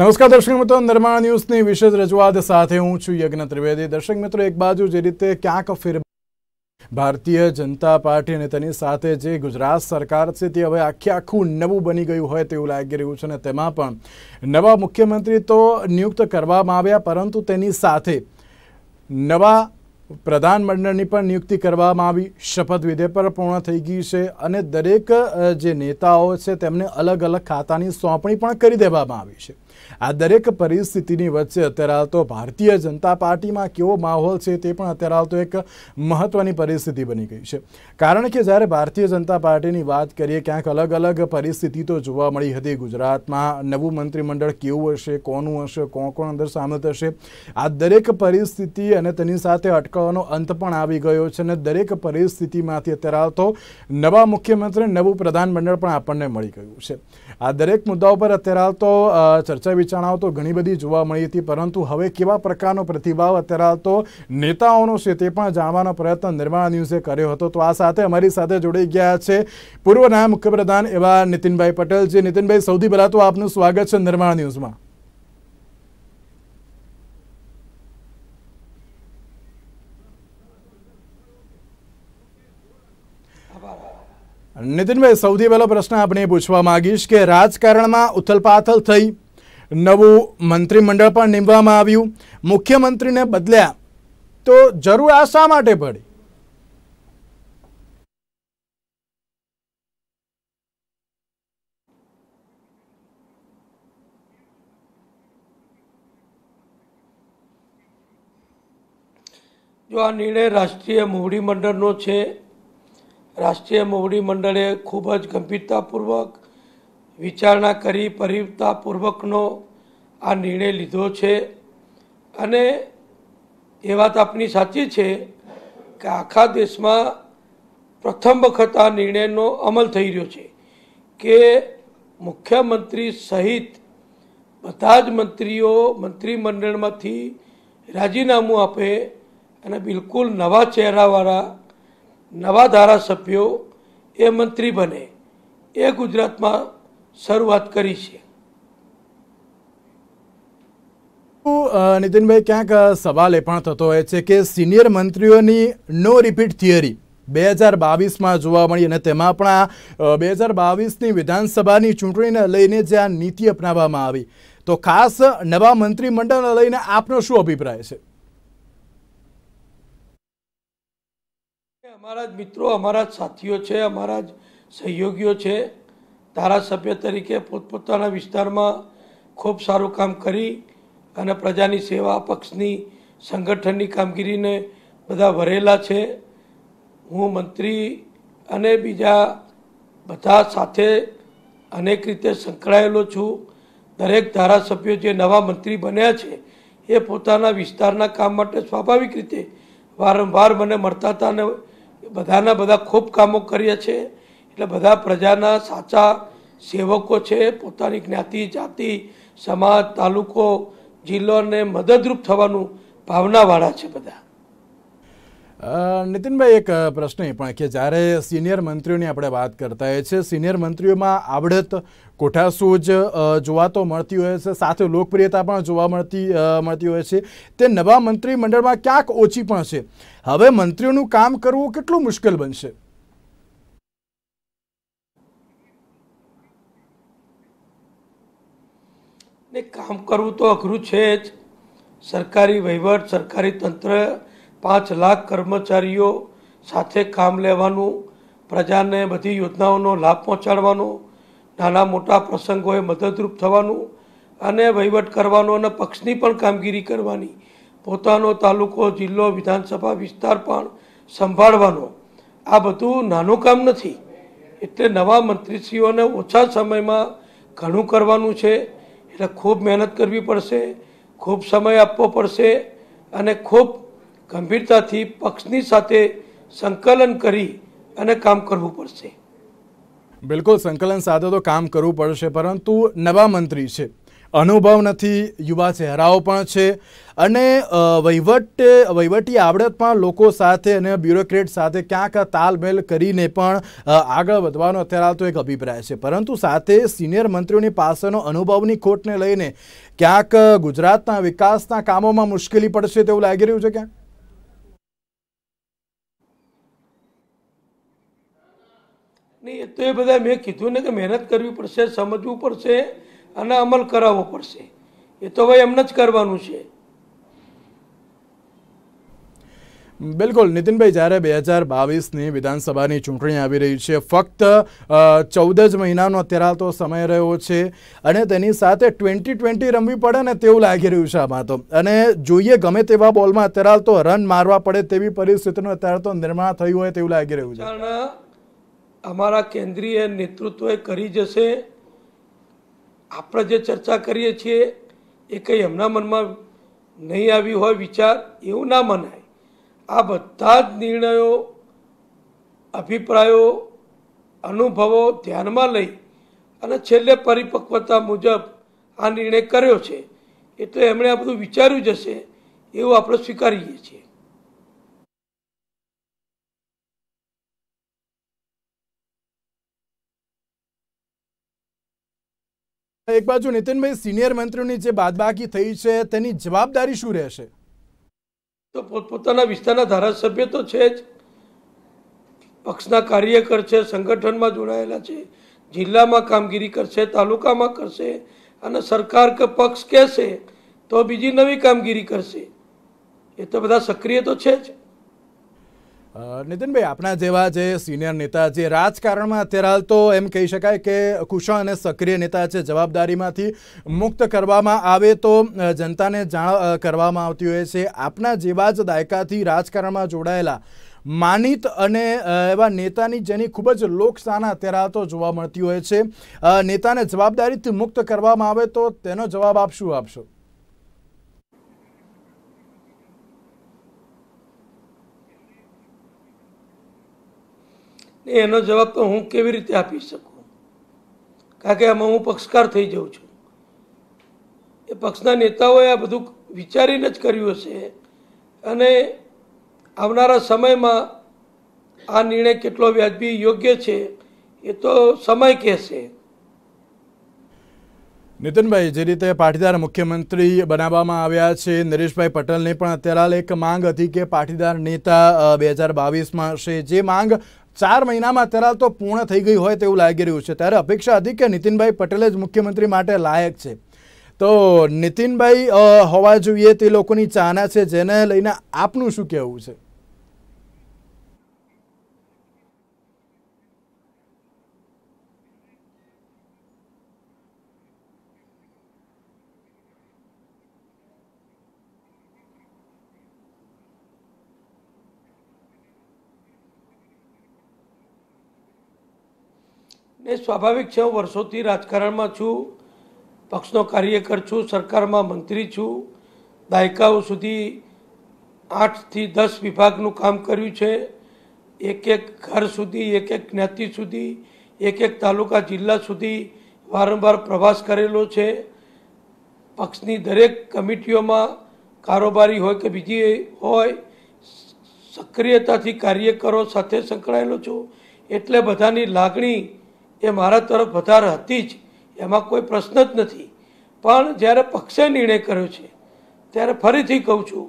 નમસ્કાર દર્શક મિત્રો નિર્માણ ન્યૂઝની વિશેષ રજૂઆત સાથે હું છું યજ્ઞ ત્રિવેદી દર્શક મિત્રો એક બાજુ જે રીતે ક્યાંક ફેર ભારતીય જનતા પાર્ટી અને તેની સાથે જે ગુજરાત સરકાર છે તે હવે આખે આખું નવું બની ગયું હોય તેવું લાગી રહ્યું છે અને તેમાં પણ નવા મુખ્યમંત્રી તો નિયુક્ત કરવામાં આવ્યા પરંતુ તેની સાથે નવા પ્રધાનમંડળની પણ નિયુક્તિ કરવામાં આવી શપથવિધિ પર પૂર્ણ થઈ ગઈ છે અને દરેક જે નેતાઓ છે તેમને અલગ અલગ ખાતાની સોંપણી પણ કરી દેવામાં આવી છે આ દરેક પરિસ્થિતિની વચ્ચે અત્યારે હાલ તો ભારતીય જનતા પાર્ટીમાં કેવો માહોલ છે તે પણ અત્યારે હાલ તો એક મહત્ત્વની પરિસ્થિતિ બની ગઈ છે કારણ કે જ્યારે ભારતીય જનતા પાર્ટીની વાત કરીએ ક્યાંક અલગ અલગ પરિસ્થિતિ તો જોવા મળી હતી ગુજરાતમાં નવું મંત્રીમંડળ કેવું હશે કોનું હશે કોણ કોણ અંદર સામે થશે આ દરેક પરિસ્થિતિ અને તેની સાથે અટકાવવાનો અંત પણ આવી ગયો છે અને દરેક પરિસ્થિતિમાંથી અત્યારે હાલ તો નવા મુખ્યમંત્રી નવું પ્રધાનમંડળ પણ આપણને મળી ગયું છે આ દરેક મુદ્દાઓ પર અત્યારે હાલ તો ચર્ચા વિચારણાઓ તો ઘણી બધી જોવા મળી હતી પરંતુ હવે કેવા પ્રકારનો પ્રતિભાવ અત્યારે હાલ તો નેતાઓનો છે તે પણ જાણવાનો પ્રયત્ન નિર્માણ ન્યૂઝે કર્યો હતો તો આ સાથે અમારી સાથે જોડાઈ ગયા છે પૂર્વ નાયબ મુખ્યપ્રધાન એવા નીતિનભાઈ પટેલ જે નીતિનભાઈ સૌથી પહેલાં તો આપનું સ્વાગત છે નિર્માણ ન્યૂઝમાં નીતિનભાઈ સૌથી પહેલો પ્રશ્ન આપણે પૂછવા માગીશ કે રાજકારણમાં ઉથલપાથલ થઈ નવું મંત્રીમંડળ પણ નીમવામાં આવ્યું મુખ્યમંત્રીને બદલ્યા તો જરૂર આ શા માટે પડી જો આ નિર્ણય રાષ્ટ્રીય મોવડી મંડળનો છે રાષ્ટ્રીય મોવડી મંડળે ખૂબ જ ગંભીરતાપૂર્વક વિચારણા કરી પરિવતાપૂર્વકનો આ નિર્ણય લીધો છે અને એ વાત આપની સાચી છે કે આખા દેશમાં પ્રથમ વખત આ નિર્ણયનો અમલ થઈ રહ્યો છે કે મુખ્યમંત્રી સહિત બધા જ મંત્રીઓ મંત્રીમંડળમાંથી રાજીનામું આપે અને બિલકુલ નવા ચહેરાવાળા નવા ધારાસભ્યો એ મંત્રી બને એ ગુજરાતમાં શરૂઆત કરી છે નીતિનભાઈ ક્યાંક સવાલ એ પણ થતો હોય છે કે સિનિયર મંત્રીઓની નો રિપીટ થિયરી બે હજાર બાવીસમાં જોવા મળી અને તેમાં પણ આ બે હજાર બાવીસની વિધાનસભાની ચૂંટણીને લઈને જે આ નીતિ અપનાવવામાં આવી તો ખાસ નવા મંત્રીમંડળને લઈને આપનો શું અભિપ્રાય છે અમારા જ મિત્રો અમારા જ સાથીઓ છે અમારા જ સહયોગીઓ છે ધારાસભ્ય તરીકે પોતપોતાના વિસ્તારમાં ખૂબ સારું કામ કરી અને પ્રજાની સેવા પક્ષની સંગઠનની કામગીરીને બધા વરેલા છે હું મંત્રી અને બીજા બધા સાથે અનેક રીતે સંકળાયેલો છું દરેક ધારાસભ્યો જે નવા મંત્રી બન્યા છે એ પોતાના વિસ્તારના કામ માટે સ્વાભાવિક રીતે વારંવાર મને મળતા હતા અને બધાના બધા ખૂબ કામો કર્યા છે એટલે બધા પ્રજાના સાચા સેવકો છે પોતાની જ્ઞાતિ જાતિ સમાજ તાલુકો જિલ્લોને મદદરૂપ થવાનું ભાવનાવાળા છે બધા નીતિનભાઈ એક પ્રશ્ન એ પણ કે જ્યારે સિનિયર મંત્રીઓની આપણે વાત કરતા હોઈએ છીએ સિનિયર મંત્રીઓમાં આવડત જ જોવા તો મળતી હોય છે સાથે લોકપ્રિયતા પણ જોવા મળતી મળતી હોય છે તે નવા મંત્રીમંડળમાં ક્યાંક ઓછી પણ છે હવે મંત્રીઓનું કામ કરવું કેટલું મુશ્કેલ બનશે ને કામ કરવું તો અઘરું છે જ સરકારી વહીવટ સરકારી તંત્ર પાંચ લાખ કર્મચારીઓ સાથે કામ લેવાનું પ્રજાને બધી યોજનાઓનો લાભ પહોંચાડવાનો નાના મોટા પ્રસંગોએ મદદરૂપ થવાનું અને વહીવટ કરવાનો અને પક્ષની પણ કામગીરી કરવાની પોતાનો તાલુકો જિલ્લો વિધાનસભા વિસ્તાર પણ સંભાળવાનો આ બધું નાનું કામ નથી એટલે નવા મંત્રીશ્રીઓને ઓછા સમયમાં ઘણું કરવાનું છે એટલે ખૂબ મહેનત કરવી પડશે ખૂબ સમય આપવો પડશે અને ખૂબ ગંભીરતાથી પક્ષની સાથે સંકલન કરી અને કામ કરવું પડશે બિલકુલ સંકલન સાથે તો કામ કરવું પડશે પરંતુ નવા મંત્રી છે અનુભવ નથી યુવા ચહેરાઓ પણ છે અને વહીવટ વહીવટી આવડત પણ લોકો સાથે અને બ્યુરોક્રેટ સાથે ક્યાંક તાલમેલ કરીને પણ આગળ વધવાનો અત્યારે હાલ તો એક અભિપ્રાય છે પરંતુ સાથે સિનિયર મંત્રીઓની પાસેનો અનુભવની ખોટને લઈને ક્યાંક ગુજરાતના વિકાસના કામોમાં મુશ્કેલી પડશે તેવું લાગી રહ્યું છે ક્યાં નહીં એ તો એ બધા મેં કીધું ને કે મહેનત કરવી પડશે સમજવું પડશે અને અમલ કરાવવો પડશે એ તો હવે એમને જ કરવાનું છે બિલકુલ નીતિનભાઈ જ્યારે બે હજાર બાવીસની વિધાનસભાની ચૂંટણી આવી રહી છે ફક્ત ચૌદ જ મહિનાનો અત્યારે તો સમય રહ્યો છે અને તેની સાથે ટ્વેન્ટી ટ્વેન્ટી રમવી પડે ને તેવું લાગી રહ્યું છે આમાં તો અને જોઈએ ગમે તેવા બોલમાં અત્યારે તો રન મારવા પડે તેવી પરિસ્થિતિનું અત્યારે તો નિર્માણ થયું હોય તેવું લાગી રહ્યું છે અમારા કેન્દ્રીય નેતૃત્વએ કરી જશે આપણે જે ચર્ચા કરીએ છીએ એ કંઈ એમના મનમાં નહીં આવી હોય વિચાર એવું ના મનાય આ બધા જ નિર્ણયો અભિપ્રાયો અનુભવો ધ્યાનમાં લઈ અને છેલ્લે પરિપક્વતા મુજબ આ નિર્ણય કર્યો છે એટલે એમણે આ બધું વિચાર્યું જશે એવું આપણે સ્વીકારીએ છીએ એક બાજુ નીતિનભાઈ સિનિયર મંત્રીની જે બાદબાકી થઈ છે તેની જવાબદારી શું રહેશે તો પોતપોતાના વિસ્તારના ધારાસભ્ય તો છે જ પક્ષના કાર્યકર છે સંગઠનમાં જોડાયેલા છે જિલ્લામાં કામગીરી કરશે તાલુકામાં કરશે અને સરકાર કે પક્ષ કહેશે તો બીજી નવી કામગીરી કરશે એ તો બધા સક્રિય તો છે જ નિતિનભાઈ આપના જેવા જે સિનિયર નેતા જે રાજકારણમાં અત્યારે હાલ તો એમ કહી શકાય કે કુશળ અને સક્રિય નેતા છે જવાબદારીમાંથી મુક્ત કરવામાં આવે તો જનતાને જાણ કરવામાં આવતી હોય છે આપના જેવા જ દાયકાથી રાજકારણમાં જોડાયેલા માનિત અને એવા નેતાની જેની ખૂબ જ લોકસાના અત્યારે તો જોવા મળતી હોય છે નેતાને જવાબદારીથી મુક્ત કરવામાં આવે તો તેનો જવાબ આપ શું આપશો ને એનો જવાબ તો હું કેવી રીતે આપી શકું કારણ કે આમાં હું પક્ષકાર થઈ જાઉં છું એ પક્ષના નેતાઓએ આ બધું વિચારીને જ કર્યું હશે અને આવનારા સમયમાં આ નિર્ણય કેટલો વ્યાજબી યોગ્ય છે એ તો સમય કહેશે નીતિનભાઈ જે રીતે પાટીદાર મુખ્યમંત્રી બનાવવામાં આવ્યા છે નરેશભાઈ પટેલની પણ અત્યારે એક માંગ હતી કે પાટીદાર નેતા બે હજાર બાવીસમાં હશે જે માંગ ચાર મહિનામાં અત્યારે તો પૂર્ણ થઈ ગઈ હોય તેવું લાગી રહ્યું છે ત્યારે અપેક્ષા હતી કે નીતિનભાઈ પટેલ જ મુખ્યમંત્રી માટે લાયક છે તો નીતિનભાઈ હોવા જોઈએ તે લોકોની ચાહના છે જેને લઈને આપનું શું કહેવું છે ને સ્વાભાવિક છે હું વર્ષોથી રાજકારણમાં છું પક્ષનો કાર્યકર છું સરકારમાં મંત્રી છું દાયકાઓ સુધી આઠથી દસ વિભાગનું કામ કર્યું છે એક એક ઘર સુધી એક એક જ્ઞાતિ સુધી એક એક તાલુકા જિલ્લા સુધી વારંવાર પ્રવાસ કરેલો છે પક્ષની દરેક કમિટીઓમાં કારોબારી હોય કે બીજી હોય સક્રિયતાથી કાર્યકરો સાથે સંકળાયેલો છું એટલે બધાની લાગણી એ મારા તરફ વધારે હતી જ એમાં કોઈ પ્રશ્ન જ નથી પણ જ્યારે પક્ષે નિર્ણય કર્યો છે ત્યારે ફરીથી કહું છું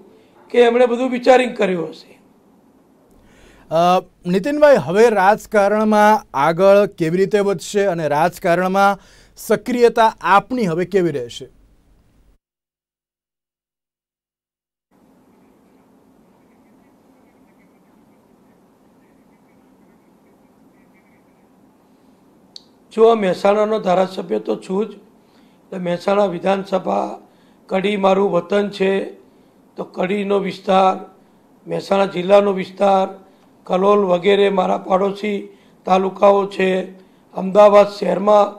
કે એમણે બધું વિચારીને કર્યું હશે નીતિનભાઈ હવે રાજકારણમાં આગળ કેવી રીતે વધશે અને રાજકારણમાં સક્રિયતા આપની હવે કેવી રહેશે જો મહેસાણાનો ધારાસભ્ય તો છું જ એટલે મહેસાણા વિધાનસભા કડી મારું વતન છે તો કડીનો વિસ્તાર મહેસાણા જિલ્લાનો વિસ્તાર કલોલ વગેરે મારા પાડોશી તાલુકાઓ છે અમદાવાદ શહેરમાં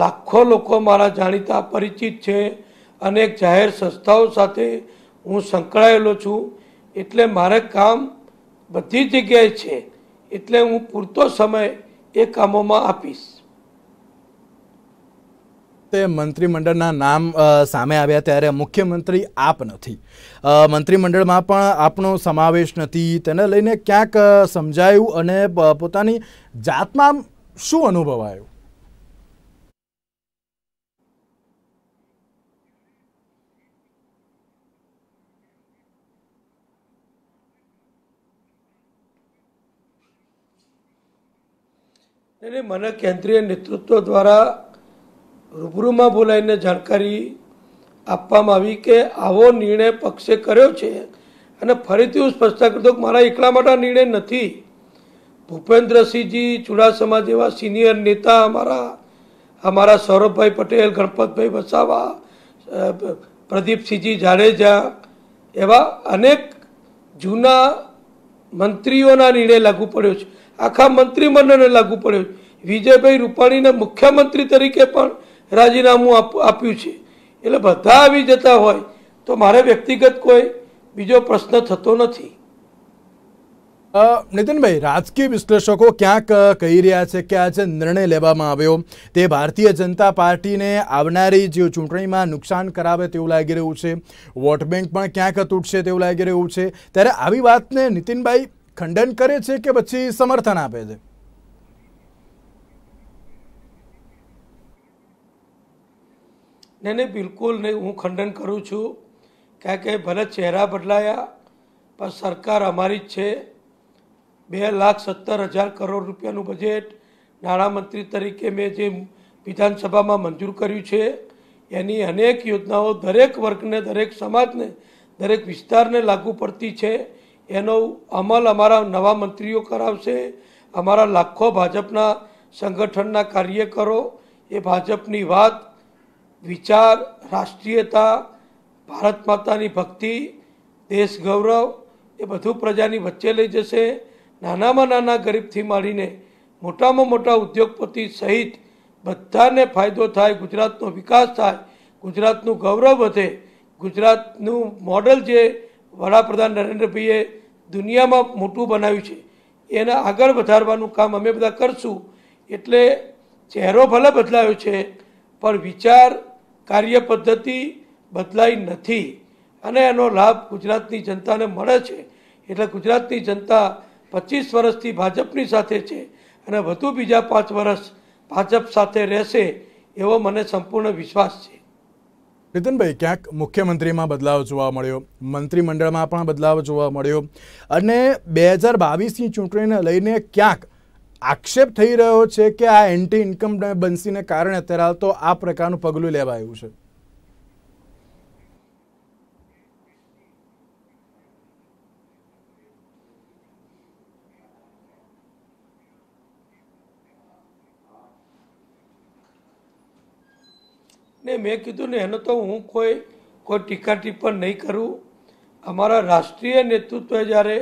લાખો લોકો મારા જાણીતા પરિચિત છે અનેક જાહેર સંસ્થાઓ સાથે હું સંકળાયેલો છું એટલે મારે કામ બધી જગ્યાએ છે એટલે હું પૂરતો સમય એ કામોમાં આપીશ વખતે મંત્રીમંડળના નામ સામે આવ્યા ત્યારે મુખ્યમંત્રી આપ નથી મંત્રીમંડળમાં પણ આપનો સમાવેશ નથી તેને લઈને ક્યાંક સમજાયું અને પોતાની જાતમાં શું અનુભવાયું એટલે મને કેન્દ્રીય નેતૃત્વ દ્વારા રૂબરૂમાં બોલાવીને જાણકારી આપવામાં આવી કે આવો નિર્ણય પક્ષે કર્યો છે અને ફરીથી હું સ્પષ્ટતા કરતો કે મારા એકલા માટે નિર્ણય નથી ભૂપેન્દ્રસિંહજી ચુડાસમા જેવા સિનિયર નેતા અમારા અમારા સૌરભભાઈ પટેલ ગણપતભાઈ વસાવા પ્રદીપસિંહજી જાડેજા એવા અનેક જૂના મંત્રીઓના નિર્ણય લાગુ પડ્યો છે આખા મંત્રીમંડળને લાગુ પડ્યો છે વિજયભાઈ રૂપાણીને મુખ્યમંત્રી તરીકે પણ રાજીનામું આપ્યું છે એટલે બધા આવી જતા હોય તો મારે વ્યક્તિગત કોઈ બીજો પ્રશ્ન થતો નથી નીતિનભાઈ રાજકીય વિશ્લેષકો ક્યાંક કહી રહ્યા છે કે આ જે નિર્ણય લેવામાં આવ્યો તે ભારતીય જનતા પાર્ટીને આવનારી જે ચૂંટણીમાં નુકસાન કરાવે તેવું લાગી રહ્યું છે વોટ બેંક પણ ક્યાંક તૂટશે તેવું લાગી રહ્યું છે ત્યારે આવી વાતને નીતિનભાઈ ખંડન કરે છે કે પછી સમર્થન આપે છે ને નહીં બિલકુલ નહીં હું ખંડન કરું છું કારણ કે ભલે ચહેરા બદલાયા પણ સરકાર અમારી જ છે બે લાખ સત્તર હજાર કરોડ રૂપિયાનું બજેટ નાણામંત્રી તરીકે મેં જે વિધાનસભામાં મંજૂર કર્યું છે એની અનેક યોજનાઓ દરેક વર્ગને દરેક સમાજને દરેક વિસ્તારને લાગુ પડતી છે એનો અમલ અમારા નવા મંત્રીઓ કરાવશે અમારા લાખો ભાજપના સંગઠનના કાર્યકરો એ ભાજપની વાત વિચાર રાષ્ટ્રીયતા ભારત માતાની ભક્તિ દેશ ગૌરવ એ બધું પ્રજાની વચ્ચે લઈ જશે નાનામાં નાના ગરીબથી માંડીને મોટામાં મોટા ઉદ્યોગપતિ સહિત બધાને ફાયદો થાય ગુજરાતનો વિકાસ થાય ગુજરાતનું ગૌરવ વધે ગુજરાતનું મોડલ જે વડાપ્રધાન નરેન્દ્રભાઈએ દુનિયામાં મોટું બનાવ્યું છે એને આગળ વધારવાનું કામ અમે બધા કરશું એટલે ચહેરો ભલે બદલાયો છે પણ વિચાર કાર્ય પદ્ધતિ બદલાઈ નથી અને એનો લાભ ગુજરાતની જનતાને મળે છે એટલે ગુજરાતની જનતા પચીસ વર્ષથી ભાજપની સાથે છે અને વધુ બીજા પાંચ વર્ષ ભાજપ સાથે રહેશે એવો મને સંપૂર્ણ વિશ્વાસ છે રીતનભાઈ ક્યાંક મુખ્યમંત્રીમાં બદલાવ જોવા મળ્યો મંત્રીમંડળમાં પણ બદલાવ જોવા મળ્યો અને બે હજાર બાવીસની ચૂંટણીને લઈને ક્યાંક આક્ષેપ થઈ રહ્યો છે કે આ એન્ટી ઇન્કમ બંસીને કારણે અત્યારે હાલ તો આ પ્રકારનું પગલું લેવા આવ્યું છે ને મેં કીધું ને એનો તો હું કોઈ કોઈ ટીકા ટિપ્પણ નહીં કરું અમારા રાષ્ટ્રીય નેતૃત્વે જ્યારે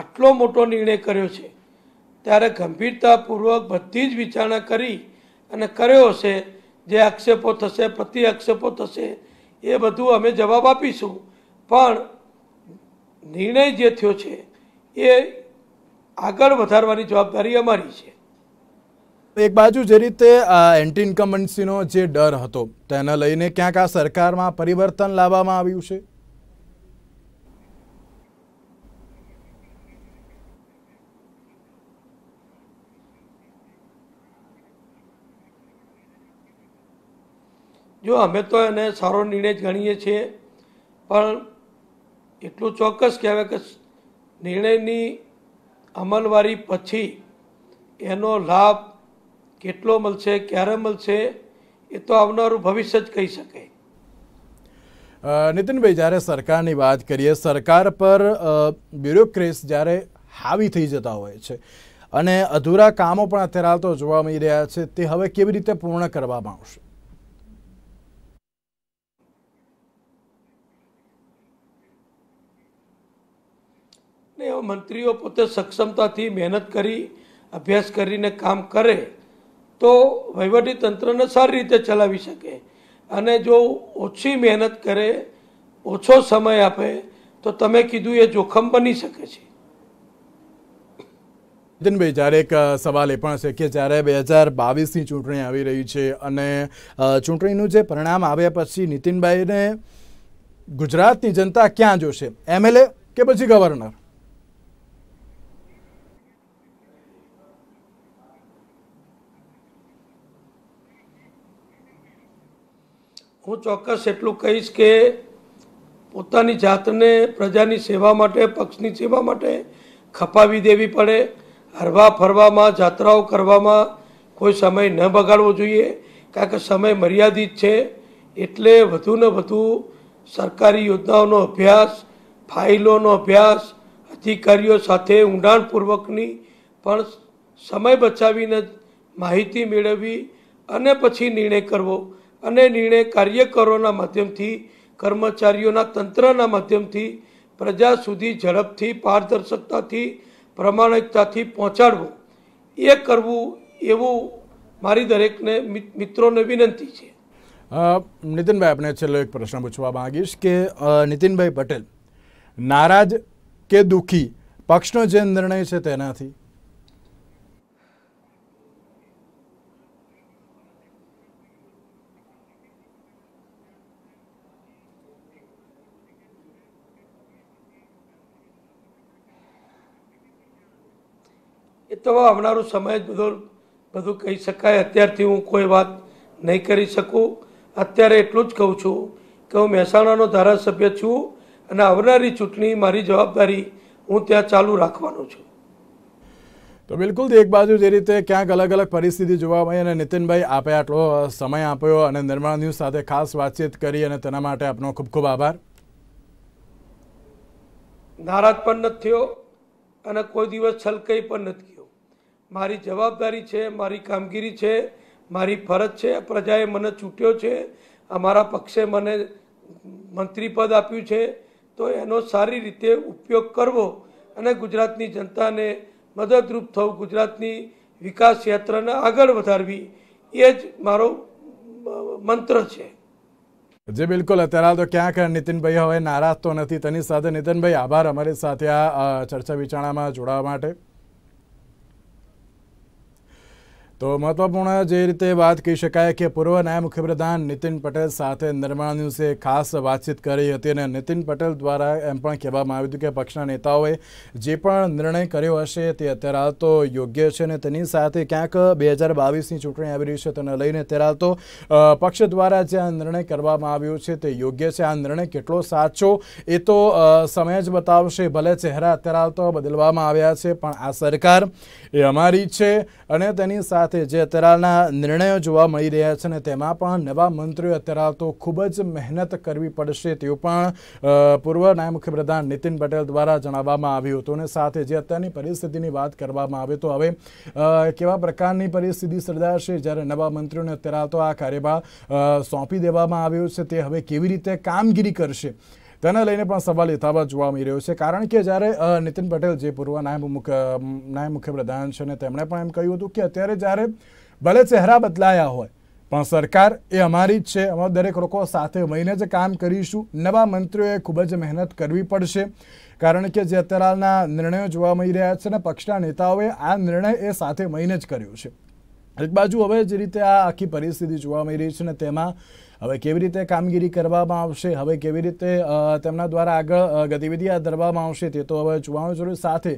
આટલો મોટો નિર્ણય કર્યો છે ત્યારે ગંભીરતાપૂર્વક બધી જ વિચારણા કરી અને કર્યો હશે જે આક્ષેપો થશે પ્રતિ આક્ષેપો થશે એ બધું અમે જવાબ આપીશું પણ નિર્ણય જે થયો છે એ આગળ વધારવાની જવાબદારી અમારી છે એક બાજુ જે રીતે એન્ટી ઇન્કમન્સીનો જે ડર હતો તેને લઈને ક્યાંક આ સરકારમાં પરિવર્તન લાવવામાં આવ્યું છે જો અમે તો એને સારો નિર્ણય જ ગણીએ છીએ પણ એટલું ચોક્કસ કહેવાય કે નિર્ણયની અમલવારી પછી એનો લાભ કેટલો મળશે ક્યારે મળશે એ તો આવનારું ભવિષ્ય જ કહી શકે નીતિનભાઈ જ્યારે સરકારની વાત કરીએ સરકાર પર બ્યુરોક્રેસ જ્યારે હાવી થઈ જતા હોય છે અને અધૂરા કામો પણ અત્યારે હાલ તો જોવા મળી રહ્યા છે તે હવે કેવી રીતે પૂર્ણ કરવામાં આવશે ને એવા મંત્રીઓ પોતે સક્ષમતાથી મહેનત કરી અભ્યાસ કરીને કામ કરે તો તંત્રને સારી રીતે ચલાવી શકે અને જો ઓછી મહેનત કરે ઓછો સમય આપે તો તમે કીધું એ જોખમ બની શકે છે જનભાઈ જ્યારે એક સવાલ એ પણ છે કે જ્યારે બે હજાર બાવીસની ચૂંટણી આવી રહી છે અને ચૂંટણીનું જે પરિણામ આવ્યા પછી નીતિનભાઈને ગુજરાતની જનતા ક્યાં જોશે એમએલએ કે પછી ગવર્નર હું ચોક્કસ એટલું કહીશ કે પોતાની જાતને પ્રજાની સેવા માટે પક્ષની સેવા માટે ખપાવી દેવી પડે હરવા ફરવામાં જાત્રાઓ કરવામાં કોઈ સમય ન બગાડવો જોઈએ કારણ કે સમય મર્યાદિત છે એટલે વધુ ને વધુ સરકારી યોજનાઓનો અભ્યાસ ફાઇલોનો અભ્યાસ અધિકારીઓ સાથે ઊંડાણપૂર્વકની પણ સમય બચાવીને માહિતી મેળવવી અને પછી નિર્ણય કરવો અને નિર્ણય કાર્યકરોના માધ્યમથી કર્મચારીઓના તંત્રના માધ્યમથી પ્રજા સુધી ઝડપથી પારદર્શકતાથી પ્રમાણિકતાથી પહોંચાડવું એ કરવું એવું મારી દરેકને મિત્રોને વિનંતી છે નીતિનભાઈ આપણે છેલ્લો એક પ્રશ્ન પૂછવા માગીશ કે નીતિનભાઈ પટેલ નારાજ કે દુઃખી પક્ષનો જે નિર્ણય છે તેનાથી તો આવનારો સમય બધો બધું કહી શકાય અત્યારથી હું કોઈ વાત નહીં કરી શકું અત્યારે એટલું જ કહું છું કે હું મહેસાણાનો ધારાસભ્ય છું અને આવનારી ચૂંટણી મારી જવાબદારી હું ત્યાં ચાલુ રાખવાનો છું તો બિલકુલ એક બાજુ જે રીતે ક્યાંક અલગ અલગ પરિસ્થિતિ જોવા મળી અને નીતિનભાઈ આપે આટલો સમય આપ્યો અને નિર્માણ ન્યૂઝ સાથે ખાસ વાતચીત કરી અને તેના માટે આપનો ખૂબ ખૂબ આભાર નારાજ પણ નથી થયો અને કોઈ દિવસ છલકાઈ પણ નથી મારી જવાબદારી છે મારી કામગીરી છે મારી ફરજ છે પ્રજાએ મને ચૂંટ્યો છે અમારા પક્ષે મને મંત્રીપદ આપ્યું છે તો એનો સારી રીતે ઉપયોગ કરવો અને ગુજરાતની જનતાને મદદરૂપ થવું ગુજરાતની વિકાસ યાત્રાને આગળ વધારવી એ જ મારો મંત્ર છે જે બિલકુલ અત્યારે તો ક્યાંક નીતિનભાઈ હવે નારાજ તો નથી તેની સાથે નીતિનભાઈ આભાર અમારી સાથે આ ચર્ચા વિચારણામાં જોડાવા માટે તો મહત્વપૂર્ણ જે રીતે વાત કહી શકાય કે પૂર્વ નાયબ મુખ્યપ્રધાન નિતિન પટેલ સાથે નિર્માણ ન્યૂઝે ખાસ વાતચીત કરી હતી અને નિતિન પટેલ દ્વારા એમ પણ કહેવામાં આવ્યું હતું કે પક્ષના નેતાઓએ જે પણ નિર્ણય કર્યો હશે તે અત્યારે હાલ તો યોગ્ય છે અને તેની સાથે ક્યાંક બે હજાર બાવીસની ચૂંટણી આવી રહી છે તેને લઈને અત્યારે હાલ તો પક્ષ દ્વારા જે આ નિર્ણય કરવામાં આવ્યો છે તે યોગ્ય છે આ નિર્ણય કેટલો સાચો એ તો સમય જ બતાવશે ભલે ચહેરા અત્યારે હાલ તો બદલવામાં આવ્યા છે પણ આ સરકાર એ અમારી છે અને તેની સાથે જે અત્યારના નિર્ણયો જોવા મળી રહ્યા છે ને તેમાં પણ નવા મંત્રીઓ અત્યારે તો ખૂબ જ મહેનત કરવી પડશે તેવું પણ પૂર્વ નાયબ મુખ્યપ્રધાન નીતિન પટેલ દ્વારા જણાવવામાં આવ્યું હતું અને સાથે જે અત્યારની પરિસ્થિતિની વાત કરવામાં આવે તો હવે કેવા પ્રકારની પરિસ્થિતિ સર્જાશે જ્યારે નવા મંત્રીઓને અત્યારે તો આ કાર્યભાર સોંપી દેવામાં આવ્યો છે તે હવે કેવી રીતે કામગીરી કરશે તેને લઈને પણ સવાલ યથાવત જોવા મળી રહ્યો છે કારણ કે જ્યારે નીતિન પટેલ જે પૂર્વ નાયબ મુખ્ય નાયબ મુખ્યપ્રધાન છે ને તેમણે પણ એમ કહ્યું હતું કે અત્યારે જ્યારે ભલે ચહેરા બદલાયા હોય પણ સરકાર એ અમારી જ છે અમારા દરેક લોકો સાથે મળીને જ કામ કરીશું નવા મંત્રીઓએ ખૂબ જ મહેનત કરવી પડશે કારણ કે જે અત્યારના નિર્ણયો જોવા મળી રહ્યા છે ને પક્ષના નેતાઓએ આ નિર્ણય એ સાથે મહિને જ કર્યો છે એક બાજુ હવે જે રીતે આ આખી પરિસ્થિતિ જોવા મળી રહી છે ને તેમાં હવે કેવી રીતે કામગીરી કરવામાં આવશે હવે કેવી રીતે તેમના દ્વારા આગળ ગતિવિધિ હાથ ધરવામાં આવશે તે તો હવે જોવાનું જરૂર સાથે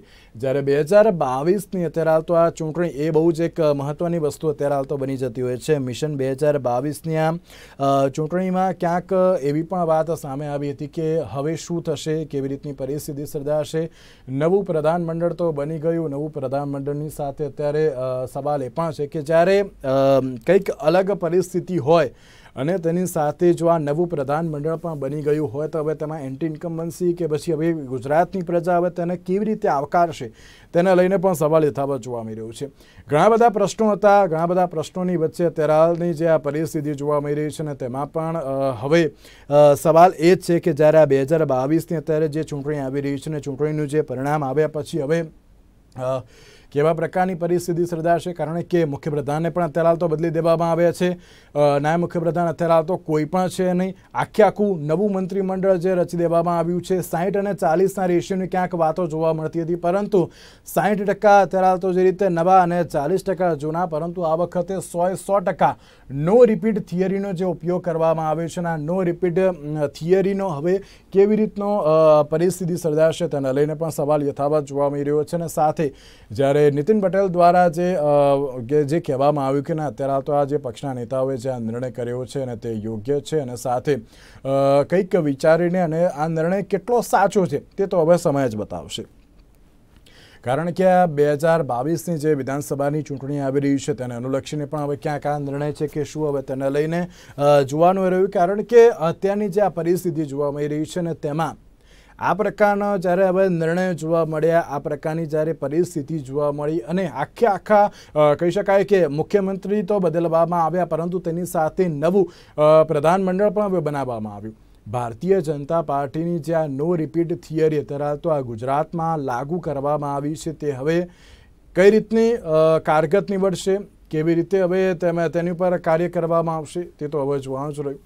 જ્યારે બે હજાર બાવીસની અત્યારે હાલ તો આ ચૂંટણી એ બહુ જ એક મહત્ત્વની વસ્તુ અત્યારે હાલ તો બની જતી હોય છે મિશન બે હજાર બાવીસની આ ચૂંટણીમાં ક્યાંક એવી પણ વાત સામે આવી હતી કે હવે શું થશે કેવી રીતની પરિસ્થિતિ સર્જાશે નવું પ્રધાનમંડળ તો બની ગયું નવું પ્રધાનમંડળની સાથે અત્યારે સવાલ એ પણ છે કે જ્યારે કંઈક અલગ પરિસ્થિતિ હોય અને તેની સાથે જો આ નવું પ્રધાનમંડળ પણ બની ગયું હોય તો હવે તેમાં એન્ટી ઇન્કમ્બન્સી કે પછી હવે ગુજરાતની પ્રજા હવે તેને કેવી રીતે આવકારશે તેને લઈને પણ સવાલ યથાવત જોવા મળી રહ્યો છે ઘણા બધા પ્રશ્નો હતા ઘણા બધા પ્રશ્નોની વચ્ચે અત્યારે જે આ પરિસ્થિતિ જોવા મળી રહી છે ને તેમાં પણ હવે સવાલ એ જ છે કે જ્યારે આ બે હજાર બાવીસની અત્યારે જે ચૂંટણી આવી રહી છે ને ચૂંટણીનું જે પરિણામ આવ્યા પછી હવે કેવા પ્રકારની પરિસ્થિતિ સર્જાશે કારણ કે મુખ્યપ્રધાનને પણ અત્યારે હાલ તો બદલી દેવામાં આવ્યા છે નાયબ મુખ્યપ્રધાન અત્યારે હાલ તો કોઈ પણ છે નહીં આખે આખું નવું મંત્રીમંડળ જે રચી દેવામાં આવ્યું છે સાહીઠ અને ચાલીસના રેશિયોની ક્યાંક વાતો જોવા મળતી હતી પરંતુ સાહીઠ ટકા અત્યારે હાલ તો જે રીતે નવા અને ચાલીસ ટકા જૂના પરંતુ આ વખતે સોએ સો ટકા નો રિપીટ થિયરીનો જે ઉપયોગ કરવામાં આવ્યો છે અને નો રિપીટ થિયરીનો હવે કેવી રીતનો પરિસ્થિતિ સર્જાશે તેને લઈને પણ સવાલ યથાવત જોવા મળી રહ્યો છે અને સાથે જ્યારે ત્યારે નીતિન પટેલ દ્વારા જે જે કહેવામાં આવ્યું કે ના અત્યારે તો આ જે પક્ષના નેતાઓએ જે આ નિર્ણય કર્યો છે અને તે યોગ્ય છે અને સાથે કંઈક વિચારીને અને આ નિર્ણય કેટલો સાચો છે તે તો હવે સમય જ બતાવશે કારણ કે આ બે હજાર બાવીસની જે વિધાનસભાની ચૂંટણી આવી રહી છે તેને અનુલક્ષીને પણ હવે ક્યાં આ નિર્ણય છે કે શું હવે તેને લઈને જોવાનું રહ્યું કારણ કે અત્યારની જે આ પરિસ્થિતિ જોવા મળી રહી છે ને તેમાં આ પ્રકારના જ્યારે હવે નિર્ણયો જોવા મળ્યા આ પ્રકારની જ્યારે પરિસ્થિતિ જોવા મળી અને આખે આખા કહી શકાય કે મુખ્યમંત્રી તો બદલવામાં આવ્યા પરંતુ તેની સાથે નવું પ્રધાનમંડળ પણ બનાવવામાં આવ્યું ભારતીય જનતા પાર્ટીની જે આ નો રિપીટ થિયરી અત્યારે તો આ ગુજરાતમાં લાગુ કરવામાં આવી છે તે હવે કઈ રીતની કારગત નિવડશે કેવી રીતે હવે તેની ઉપર કાર્ય કરવામાં આવશે તે તો હવે જોવાનું જ રહ્યું